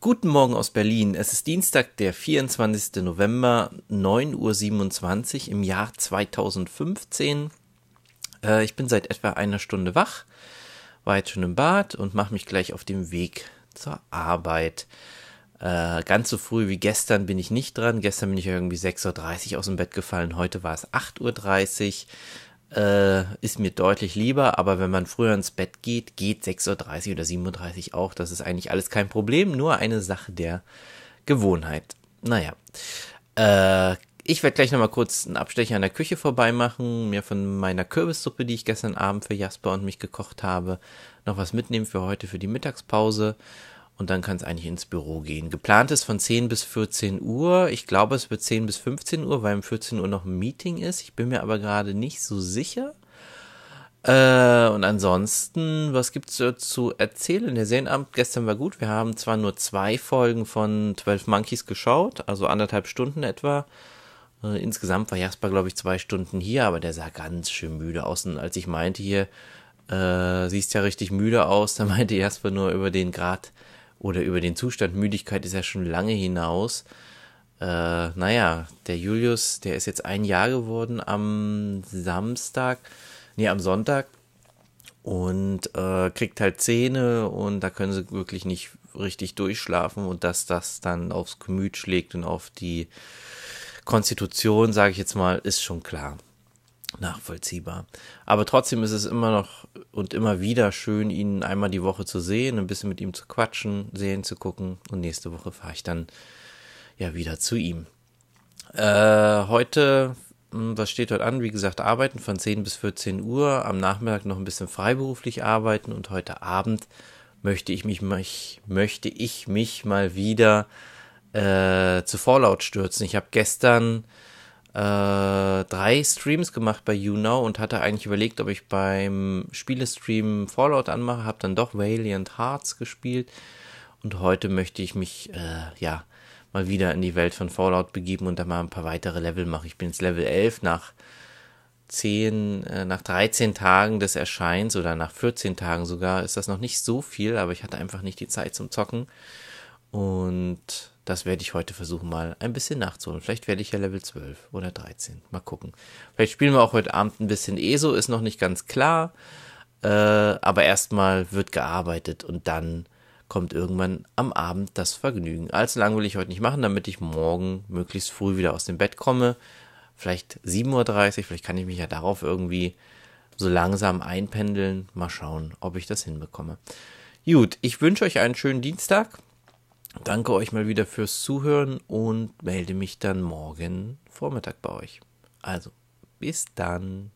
Guten Morgen aus Berlin. Es ist Dienstag, der 24. November, 9.27 Uhr im Jahr 2015. Äh, ich bin seit etwa einer Stunde wach, war jetzt schon im Bad und mache mich gleich auf dem Weg zur Arbeit. Äh, ganz so früh wie gestern bin ich nicht dran. Gestern bin ich irgendwie 6.30 Uhr aus dem Bett gefallen. Heute war es 8.30 Uhr äh, ist mir deutlich lieber, aber wenn man früher ins Bett geht, geht 6.30 Uhr oder 7.30 Uhr auch. Das ist eigentlich alles kein Problem, nur eine Sache der Gewohnheit. Naja. Äh, ich werde gleich nochmal kurz einen Abstecher an der Küche vorbei machen, mir von meiner Kürbissuppe, die ich gestern Abend für Jasper und mich gekocht habe, noch was mitnehmen für heute für die Mittagspause und dann kann es eigentlich ins Büro gehen. Geplant ist von 10 bis 14 Uhr. Ich glaube, es wird 10 bis 15 Uhr, weil um 14 Uhr noch ein Meeting ist. Ich bin mir aber gerade nicht so sicher. Äh, und ansonsten, was gibt's zu erzählen? Der Serienabend gestern war gut. Wir haben zwar nur zwei Folgen von 12 Monkeys geschaut, also anderthalb Stunden etwa. Äh, insgesamt war Jasper, glaube ich, zwei Stunden hier, aber der sah ganz schön müde aus. Und als ich meinte hier, äh, siehst ja richtig müde aus, da meinte Jasper nur über den Grad oder über den Zustand Müdigkeit ist ja schon lange hinaus. Äh, naja, der Julius, der ist jetzt ein Jahr geworden am Samstag, nee, am Sonntag und äh, kriegt halt Zähne und da können sie wirklich nicht richtig durchschlafen und dass das dann aufs Gemüt schlägt und auf die Konstitution, sage ich jetzt mal, ist schon klar nachvollziehbar. Aber trotzdem ist es immer noch und immer wieder schön, ihn einmal die Woche zu sehen, ein bisschen mit ihm zu quatschen, Serien zu gucken und nächste Woche fahre ich dann ja wieder zu ihm. Äh, heute, hm, was steht heute an? Wie gesagt, arbeiten von 10 bis 14 Uhr, am Nachmittag noch ein bisschen freiberuflich arbeiten und heute Abend möchte ich mich, mich möchte ich mich mal wieder äh, zu Vorlaut stürzen. Ich habe gestern äh, drei Streams gemacht bei YouNow und hatte eigentlich überlegt, ob ich beim Spielestream Fallout anmache, habe dann doch Valiant Hearts gespielt und heute möchte ich mich, äh, ja, mal wieder in die Welt von Fallout begeben und da mal ein paar weitere Level machen. Ich bin jetzt Level 11 nach 10, äh, nach 13 Tagen des Erscheins oder nach 14 Tagen sogar ist das noch nicht so viel, aber ich hatte einfach nicht die Zeit zum Zocken. Und das werde ich heute versuchen, mal ein bisschen nachzuholen. Vielleicht werde ich ja Level 12 oder 13. Mal gucken. Vielleicht spielen wir auch heute Abend ein bisschen ESO, ist noch nicht ganz klar. Äh, aber erstmal wird gearbeitet und dann kommt irgendwann am Abend das Vergnügen. Allzu lang will ich heute nicht machen, damit ich morgen möglichst früh wieder aus dem Bett komme. Vielleicht 7.30 Uhr, vielleicht kann ich mich ja darauf irgendwie so langsam einpendeln. Mal schauen, ob ich das hinbekomme. Gut, ich wünsche euch einen schönen Dienstag danke euch mal wieder fürs Zuhören und melde mich dann morgen Vormittag bei euch. Also, bis dann.